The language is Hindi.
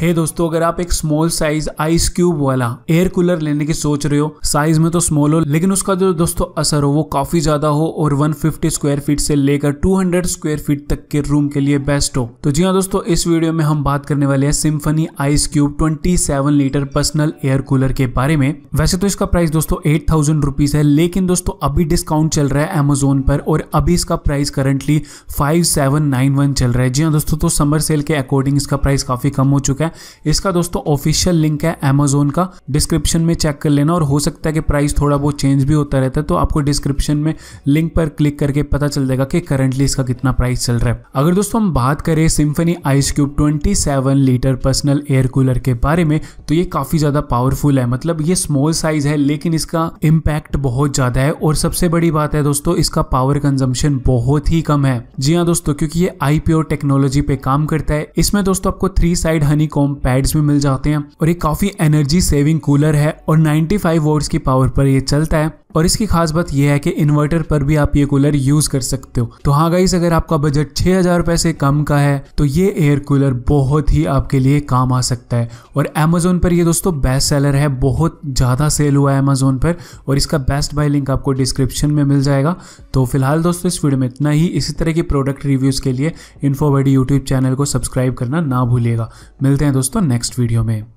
हे hey दोस्तों अगर आप एक स्मॉल साइज आइस क्यूब वाला एयर कूलर लेने की सोच रहे हो साइज में तो स्मॉल हो लेकिन उसका जो दोस्तों असर हो वो काफी ज्यादा हो और 150 स्क्वायर फीट से लेकर 200 स्क्वायर फीट तक के रूम के लिए बेस्ट हो तो जी हाँ दोस्तों इस वीडियो में हम बात करने वाले हैं Symphony ice cube twenty litre personal air cooler के बारे में वैसे तो इसका प्राइस दोस्तों एट थाउजेंड रुपीज है लेकिन दोस्तों अभी डिस्काउंट चल रहा है अमेजोन पर और अभी इसका price currently five seven nine one चल रहा है जी हाँ दोस्तों तो समर सेल के अकॉर्डिंग इसका प्राइस काफी कम हो चुका है है इसका दोस्तों ऑफिशियल लिंक है अमेजोन का डिस्क्रिप्शन में चेक कर लेना और हो सकता है कि प्राइस थोड़ा बहुत चेंज भी होता रहता है तो आपको डिस्क्रिप्शन में लिंक पर क्लिक करके पता चल जाएगा कि करंटली इसका कितना प्राइस चल रहा है अगर दोस्तों हम बात करें Symphony ice cube twenty litre personal air cooler के बारे में तो ये काफ़ी ज़्यादा पावरफुल है मतलब ये स्मॉल साइज है लेकिन इसका इम्पैक्ट बहुत ज़्यादा है और सबसे बड़ी बात है दोस्तों इसका पावर कंजम्पशन बहुत ही कम है जी हाँ दोस्तों क्योंकि ये आईपीओ टेक्नोलॉजी पे काम करता है इसमें दोस्तों आपको three side honey foam pads में मिल जाते हैं और ये काफ़ी एनर्जी सेविंग कूलर है और 95 फाइव की पावर पर ये चलता है और इसकी खास बात यह है कि इन्वर्टर पर भी आप ये कूलर यूज कर सकते हो तो हाँ गाइस अगर आपका बजट छः हजार रुपए से कम का है तो ये एयर कूलर बहुत ही आपके लिए काम आ सकता है और अमेजोन पर ये दोस्तों बेस्ट सेलर है बहुत ज़्यादा सेल हुआ है अमेजोन पर और इसका बेस्ट बाय लिंक आपको डिस्क्रिप्शन में मिल जाएगा तो फिलहाल दोस्तों इस वीडियो में इतना ही इसी तरह के प्रोडक्ट रिव्यूज़ के लिए इन्फोबडी यूट्यूब चैनल को सब्सक्राइब करना ना भूलिएगा मिलते हैं दोस्तों नेक्स्ट वीडियो में